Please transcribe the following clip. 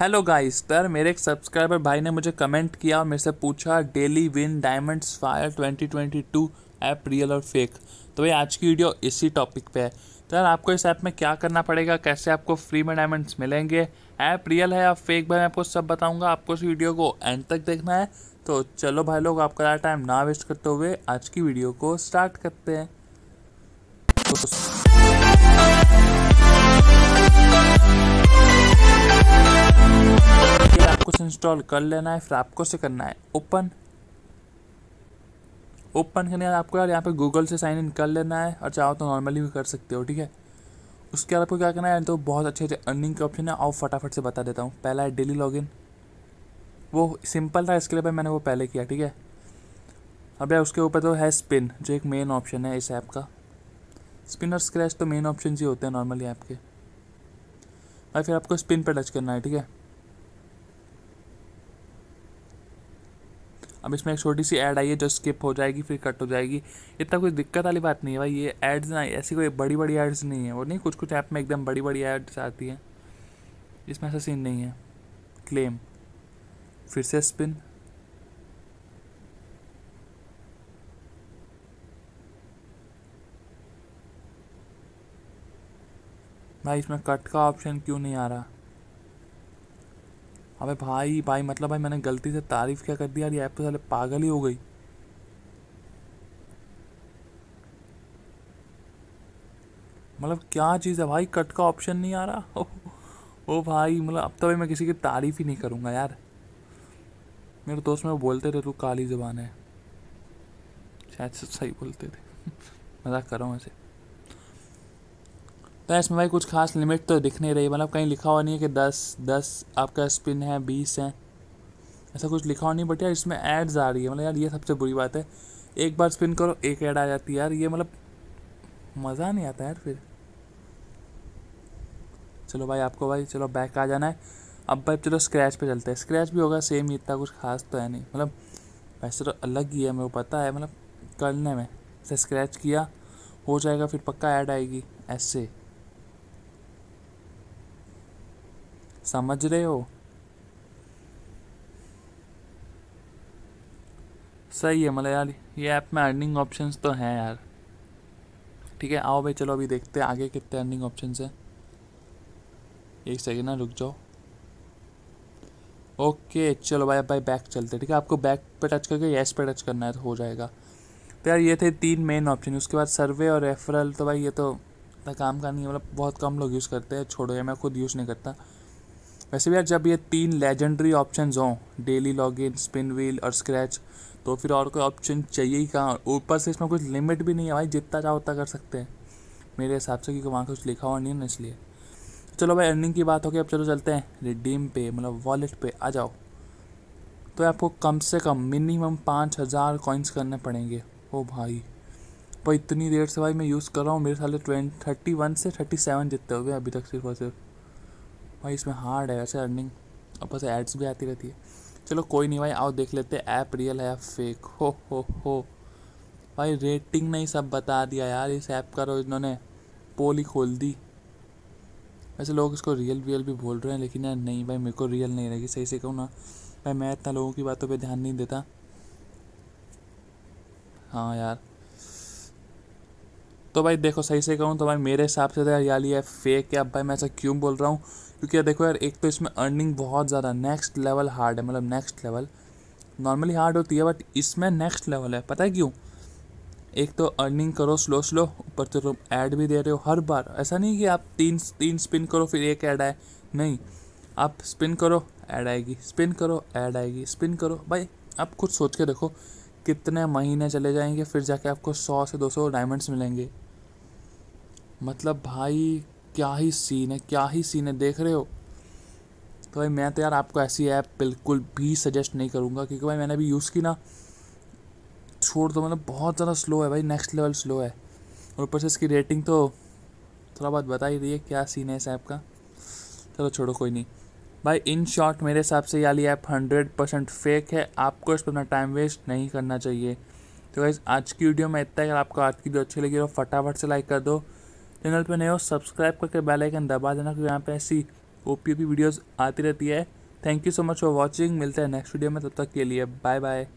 hello guys तर मेरे एक सब्सक्राइबर भाई ने मुझे कमेंट किया और मेरे से पूछा daily win diamonds fire 2022 app real और फेक तो भाई आज की वीडियो इसी टॉपिक पे है तो यार आपको इस ऐप में क्या करना पड़ेगा कैसे आपको फ्री में डायमंड्स मिलेंगे ऐप रियल है या फेक भाई मैं आपको सब बताऊंगा आपको इस वीडियो को एंड तक देखना है तो चलो भाई लोग आपका ज़्यादा टाइम ना वेस्ट करते हुए आज की वीडियो को स्टार्ट करते हैं तो इंस्टॉल कर लेना है फिर आपको से करना है ओपन ओपन करने के बाद आपको यार यहाँ पे गूगल से साइन इन कर लेना है और चाहो तो नॉर्मली भी कर सकते हो ठीक है उसके बाद आपको क्या करना है तो बहुत अच्छे अच्छे अर्निंग के ऑप्शन है और फटाफट से बता देता हूँ पहला है डेली लॉग वो सिंपल था इसके लिए भाई मैंने वो पहले किया ठीक है अब यार उसके ऊपर तो है स्पिन जो एक मेन ऑप्शन है इस ऐप का स्पिन और स्क्रैच तो मेन ऑप्शन ही होते हैं नॉर्मली ऐप के और फिर आपको स्पिन पर टच करना है ठीक है अब इसमें एक छोटी सी ऐड आई है जो स्किप हो जाएगी फिर कट हो जाएगी इतना कोई दिक्कत वाली बात नहीं है भाई ये एड्स ना ऐसी कोई बड़ी बड़ी एड्स नहीं है और नहीं कुछ कुछ ऐप में एकदम बड़ी बड़ी एड्स आती हैं इसमें ऐसा सीन नहीं है क्लेम फिर से स्पिन भाई इसमें कट का ऑप्शन क्यों नहीं आ रहा अबे भाई भाई मतलब भाई मैंने गलती से तारीफ़ क्या कर दी यार ये ऐप तो साले पागल ही हो गई मतलब क्या चीज़ है भाई कट का ऑप्शन नहीं आ रहा ओ भाई मतलब अब तो भाई मैं किसी की तारीफ़ ही नहीं करूँगा यार मेरे दोस्त में बोलते थे तू काली ज़बान है शायद सही बोलते थे मजाक कर रहा हूँ ऐसे तो इसमें भाई कुछ खास लिमिट तो दिख नहीं रही मतलब कहीं लिखा हुआ नहीं है कि दस दस आपका स्पिन है बीस है ऐसा कुछ लिखा हुआ नहीं बट यार इसमें एड्स आ रही है मतलब यार ये सबसे बुरी बात है एक बार स्पिन करो एक ऐड आ जाती है यार ये मतलब मज़ा नहीं आता यार फिर चलो भाई आपको भाई चलो बैक आ जाना है अब भाई चलो स्क्रैच पे चलते हैं स्क्रैच भी होगा सेम ही इतना कुछ खास तो है नहीं मतलब वैसे तो अलग ही है मेरे को पता है मतलब करने में से स्क्रैच किया हो जाएगा फिर पक्का ऐड आएगी ऐसे समझ रहे हो सही है मतलब यार ये ऐप में अर्निंग ऑप्शंस तो हैं यार ठीक है आओ भाई चलो अभी देखते हैं आगे कितने अर्निंग ऑप्शंस हैं एक सेकेंड ना रुक जाओ ओके चलो भाई भाई बैक चलते ठीक है आपको बैक पे टच करके येस पे टच करना है तो हो जाएगा तो यार ये थे तीन मेन ऑप्शन उसके बाद सर्वे और रेफरल तो भाई ये तो मतलब काम का नहीं है मतलब बहुत कम लोग यूज़ करते हैं छोड़ो ये मैं खुद यूज़ नहीं करता वैसे भी यार जब ये तीन लेजेंडरी ऑप्शन हों daily log in spin wheel और स्क्रैच तो फिर और कोई ऑप्शन चाहिए ही कहाँ ऊपर से इसमें कुछ लिमिट भी नहीं है भाई जितना चाहो उतना कर सकते हैं मेरे हिसाब से क्योंकि वहाँ कुछ लिखा हुआ नहीं है ना इसलिए चलो भाई अर्निंग की बात होगी अब चलो चलते हैं रिडीम पे मतलब वॉलेट पे आ जाओ तो आपको कम से कम मिनिमम पाँच हज़ार कॉइन्स करने पड़ेंगे ओ भाई पर इतनी देर से भाई मैं यूज़ कर रहा हूँ मेरे साले ट्वेंट थर्टी वन से थर्टी सेवन जितते हुए अभी तक सिर्फ और सिर्फ भाई इसमें हार्ड है वैसे अर्निंग ऊपर से एड्स भी आती रहती है चलो कोई नहीं भाई आओ देख लेते ऐप रियल है या फेक हो हो हो भाई रेटिंग नहीं सब बता दिया यार इस ऐप का रोज तो इन्होंने पोल ही खोल दी वैसे लोग इसको रियल वियल भी बोल रहे हैं लेकिन यार नहीं भाई मेरे को रियल नहीं लगी सही से कहूँ ना भाई मैं इतना लोगों की बातों पे ध्यान नहीं देता हाँ यार तो भाई देखो सही से कहूँ तो भाई मेरे हिसाब से तो यार यार ये फेक है अब भाई मैं ऐसा क्यों बोल रहा हूँ क्योंकि यार देखो यार एक तो इसमें अर्निंग बहुत ज़्यादा नेक्स्ट लेवल हार्ड है मतलब नेक्स्ट लेवल नॉर्मली हार्ड होती है बट इसमें नेक्स्ट लेवल है पता है क्यों एक तो अर्निंग करो स्लो स्लो ऊपर तो तुम ऐड भी दे रहे हो हर बार ऐसा नहीं कि आप तीन तीन स्पिन करो फिर एक ऐड आए नहीं आप स्पिन करो ऐड आएगी स्पिन करो ऐड आएगी स्पिन करो भाई आप खुद सोच के देखो कितने महीने चले जाएंगे फिर जाके आपको सौ से दो सौ डायमंड्स मिलेंगे मतलब भाई क्या ही सीन है क्या ही सीन है देख रहे हो तो भाई मैं तो यार आपको ऐसी ऐप बिल्कुल भी सजेस्ट नहीं करूँगा क्योंकि भाई मैंने अभी यूज़ की ना छोड़ दो मतलब बहुत ज़्यादा स्लो है भाई नेक्स्ट लेवल स्लो है और ऊपर से इसकी रेटिंग तो थोड़ा बहुत बता ही रही है क्या सीन है इस ऐप का चलो छोड़ो कोई नहीं भाई इन शॉर्ट मेरे हिसाब से याली ऐप हंड्रेड परसेंट फेक है आपको इस पर अपना टाइम वेस्ट नहीं करना चाहिए तो गाइज आज की वीडियो में इतना ही अगर आपको आज की वीडियो अच्छी लगी तो फटाफट से लाइक कर दो चैनल पर नए हो सब्सक्राइब करके बेल आइकन दबा देना क्योंकि यहाँ पे ऐसी ओ पी वीडियोज़ आती रहती है thank you so much for watching मिलते हैं नेक्स्ट वीडियो में तब तक के लिए बाय बाय